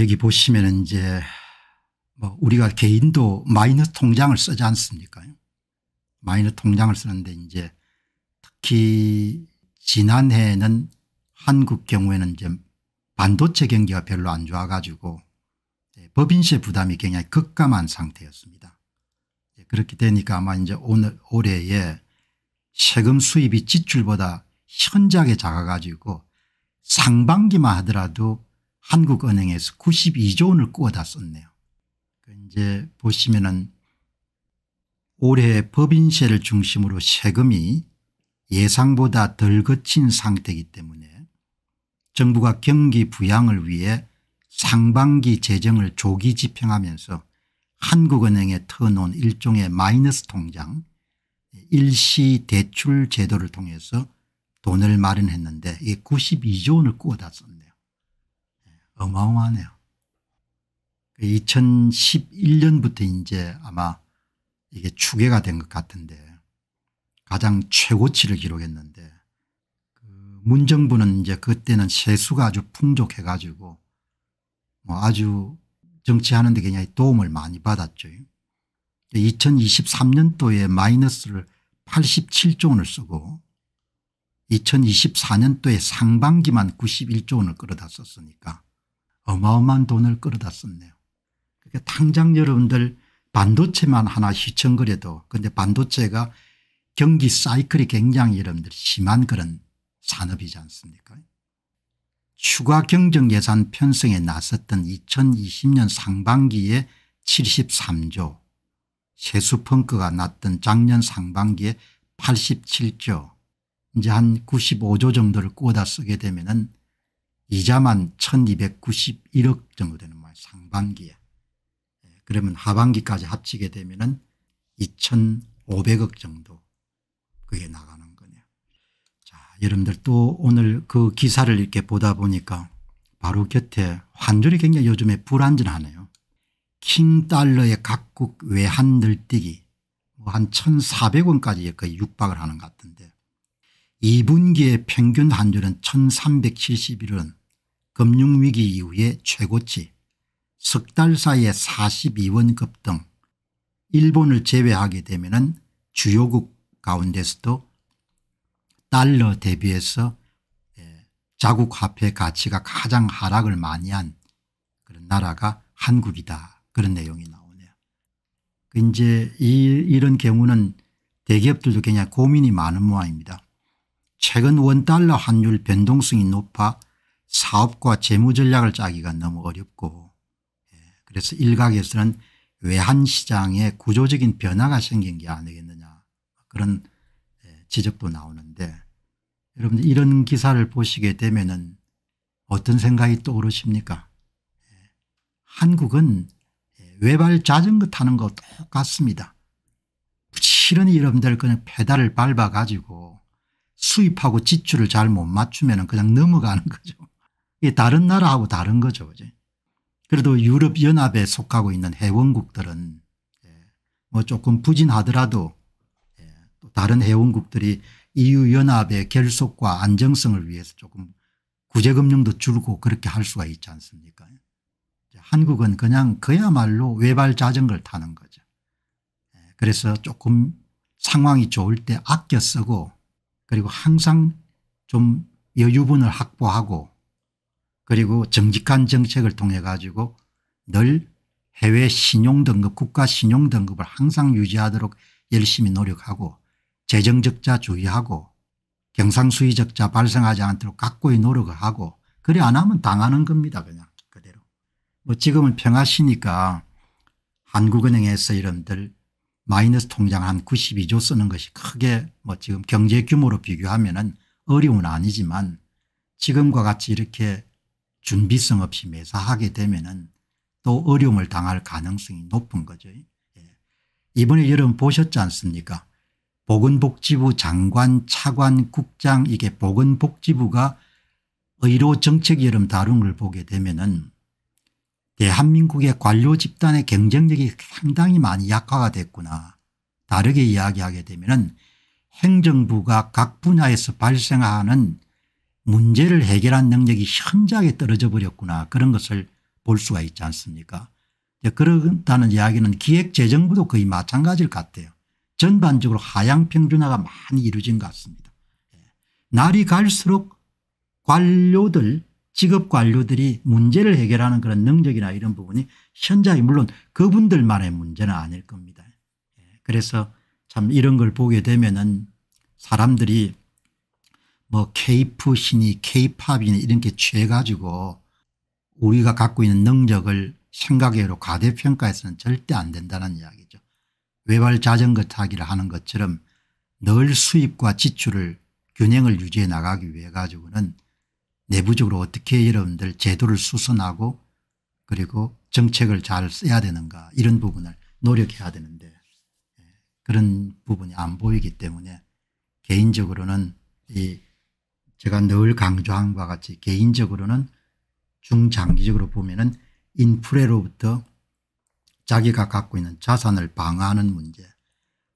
여기 보시면 이제 뭐 우리가 개인도 마이너스 통장을 쓰지 않습니까? 마이너스 통장을 쓰는데 이제 특히 지난해에는 한국 경우에는 이제 반도체 경기가 별로 안 좋아가지고 예, 법인세 부담이 굉장히 급감한 상태였습니다. 예, 그렇게 되니까 아마 이제 오늘 올해에 세금 수입이 지출보다 현저하게 작아가지고 상반기만 하더라도 한국은행에서 92조 원을 꾸어다 썼네요. 그 이제 보시면은 올해 법인세를 중심으로 세금이 예상보다 덜 거친 상태이기 때문에 정부가 경기 부양을 위해 상반기 재정을 조기 집행하면서 한국은행에 터놓은 일종의 마이너스 통장 일시 대출 제도를 통해서 돈을 마련했는데 이 92조 원을 꾸어다 썼네요. 어마어마하네요. 2011년부터 그 이제 아마 이게 추계가 된 것 같은데 가장 최고치를 기록했는데 그 문정부는 이제 그때는 세수가 아주 풍족해 가지고 뭐 아주 정치하는데 굉장히 도움을 많이 받았죠. 2023년도에 마이너스를 87조 원을 쓰고 2024년도에 상반기만 91조 원을 끌어다 썼으니까 어마어마한 돈을 끌어다 썼네요. 그러니까 당장 여러분들 반도체만 하나 휘청거려도 근데 반도체가 경기 사이클이 굉장히 여러분들 심한 그런 산업이지 않습니까 추가 경정 예산 편성에 나섰던 2020년 상반기에 73조 세수 펑크가 났던 작년 상반기에 87조 이제 한 95조 정도를 꾸어다 쓰게 되면 은 이자만 1291억 정도 되는 말 뭐 상반기에 그러면 하반기까지 합치게 되면 은 2500억 정도 그게 나가는 거냐자 여러분들 또 오늘 그 기사를 이렇게 보다 보니까 바로 곁에 환율이 굉장히 요즘에 불안전하네요. 킹달러의 각국 외환 늘뛰기 뭐한 1400원까지 거의 육박을 하는 것 같은데 2분기의 평균 환율은 1371원 금융위기 이후의 최고치 석 달 사이에 42원급 등 일본을 제외하게 되면 주요국 가운데서도 달러 대비해서 예, 자국 화폐 가치가 가장 하락을 많이 한 그런 나라가 한국이다 그런 내용이 나오네요. 그 이제 이, 이런 경우는 대기업들도 굉장 고민이 많은 모양입니다. 최근 원달러 환율 변동성이 높아 사업과 재무 전략을 짜기가 너무 어렵고 예, 그래서 일각에서는 외환시장에 구조적인 변화가 생긴 게 아니겠느냐 그런 예, 지적도 나오는데 여러분들 이런 기사를 보시게 되면 은 어떤 생각이 떠오르십니까 예, 한국은 외발 자전거 타는 거 똑같습니다. 실은 여러분들 그냥 페달을 밟아 가지고 수입하고 지출을 잘 못 맞추면 그냥 넘어가는 거죠. 이 다른 나라하고 다른 거죠. 그제? 그래도 유럽연합에 속하고 있는 회원국들은 예, 뭐 조금 부진하더라도 예, 다른 회원국들이 EU연합의 결속과 안정성을 위해서 조금 구제금융도 줄고 그렇게 할 수가 있지 않습니까 한국은 그냥 그야말로 외발자전거를 타는 거죠. 예, 그래서 조금 상황이 좋을 때 아껴 쓰고 그리고 항상 좀 여유분을 확보하고 그리고 정직한 정책을 통해 가지고 늘 해외 신용등급 국가 신용등급을 항상 유지하도록 열심히 노력하고 재정적자 주의하고 경상수의적자 발생하지 않도록 각고의 노력을 하고 그래 안 하면 당하는 겁니다 그냥 그대로. 뭐 지금은 평화시니까 한국은행에서 이런들 마이너스 통장 한 92조 쓰는 것이 크게 뭐 지금 경제 규모로 비교하면 은 어려운 아니지만 지금과 같이 이렇게 준비성 없이 매사하게 되면은 또 어려움을 당할 가능성이 높은 거죠. 예. 이번에 여러분 보셨지 않습니까? 보건복지부 장관, 차관, 국장 이게 보건복지부가 의료 정책 여름 다룬 걸 보게 되면은 대한민국의 관료 집단의 경쟁력이 상당히 많이 약화가 됐구나. 다르게 이야기하게 되면은 행정부가 각 분야에서 발생하는 문제를 해결한 능력이 현저하게 떨어져 버렸구나 그런 것을 볼 수가 있지 않습니까 그렇다는 이야기는 기획재정부도 거의 마찬가지일 것 같아요. 전반적으로 하향평준화가 많이 이루어진 것 같습니다. 예. 날이 갈수록 관료들 직업 관료들이 문제를 해결하는 그런 능력이나 이런 부분이 현저히 물론 그분들만의 문제는 아닐 겁니다. 예. 그래서 참 이런 걸 보게 되면 은 사람들이 뭐 케이프신이 케이팝이니 이런 게 취해가지고 우리가 갖고 있는 능력을 생각외로 과대평가해서는 절대 안 된다는 이야기죠. 외발 자전거 타기를 하는 것처럼 늘 수입과 지출을 균형을 유지해 나가기 위해 가지고는 내부적으로 어떻게 여러분들 제도를 수선하고 그리고 정책을 잘 써야 되는가 이런 부분을 노력해야 되는데 예, 그런 부분이 안 보이기 때문에 개인적으로는 이 제가 늘 강조한 바와 같이 개인적으로는 중장기적으로 보면 은 인프레로부터 자기가 갖고 있는 자산을 방어하는 문제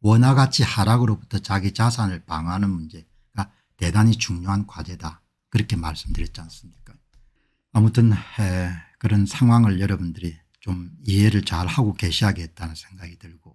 원화가치 하락으로부터 자기 자산을 방어하는 문제가 대단히 중요한 과제다 그렇게 말씀드렸지 않습니까 아무튼 그런 상황을 여러분들이 좀 이해를 잘 하고 계셔야겠다는 생각이 들고